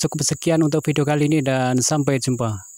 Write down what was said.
cukup sekian untuk video kali ini dan sampai jumpa.